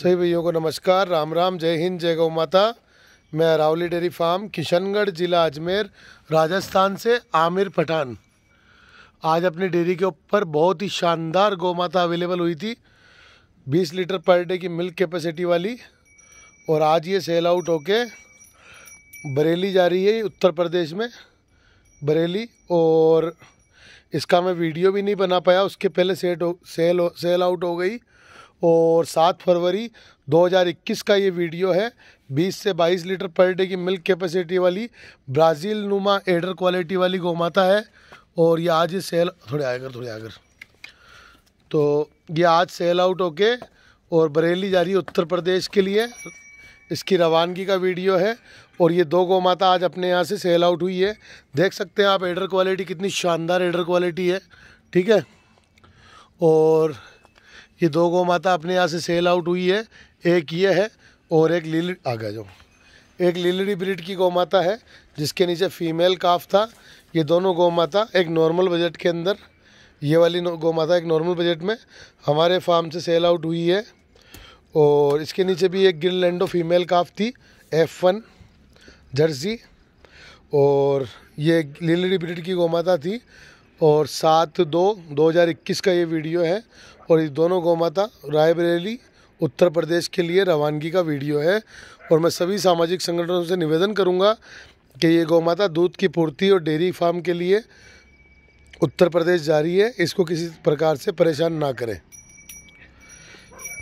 सही भैया को नमस्कार राम राम जय हिंद जय गौ माता मैं अरावली डेयरी फार्म किशनगढ़ जिला अजमेर राजस्थान से आमिर पठान आज अपनी डेयरी के ऊपर बहुत ही शानदार गौ माता अवेलेबल हुई थी 20 लीटर पर डे की मिल्क कैपेसिटी वाली और आज ये सेल आउट होके बरेली जा रही है उत्तर प्रदेश में बरेली और इसका मैं वीडियो भी नहीं बना पाया उसके पहले सेट हो सेल हो, सेल आउट हो गई और सात फरवरी 2021 का ये वीडियो है 20 से 22 लीटर पर डे की मिल्क कैपेसिटी वाली ब्राज़ील नुमा एडर क्वालिटी वाली गोमाता है और ये आज ही सेल थोड़े आकर थोड़े आकर तो ये आज सेल आउट होके और बरेली जा रही है उत्तर प्रदेश के लिए इसकी रवानगी का वीडियो है और ये दो गौ माता आज अपने यहाँ से सेल आउट हुई है देख सकते हैं आप एडर क्वालिटी कितनी शानदार एडर क्वालिटी है ठीक है और ये दो गौ माता अपने यहाँ से सेल आउट हुई है एक ये है और एक लील आ गया जो एक लीलड़ी ब्रिड की गौ माता है जिसके नीचे फीमेल काफ था ये दोनों गौ माता एक नॉर्मल बजट के अंदर ये वाली गौ माता एक नॉर्मल बजट में हमारे फार्म से सेल आउट हुई है और इसके नीचे भी एक गिरलैंडो फीमेल काफ थी एफ वन जर्सी और ये लीलड़ी ब्रिड की गौ माता थी और सात दो हज़ार इक्कीस का ये वीडियो है और ये दोनों गौ माता रायबरेली उत्तर प्रदेश के लिए रवानगी का वीडियो है और मैं सभी सामाजिक संगठनों से निवेदन करूँगा कि ये गौ माता दूध की पूर्ति और डेयरी फार्म के लिए उत्तर प्रदेश जारी है इसको किसी प्रकार से परेशान ना करें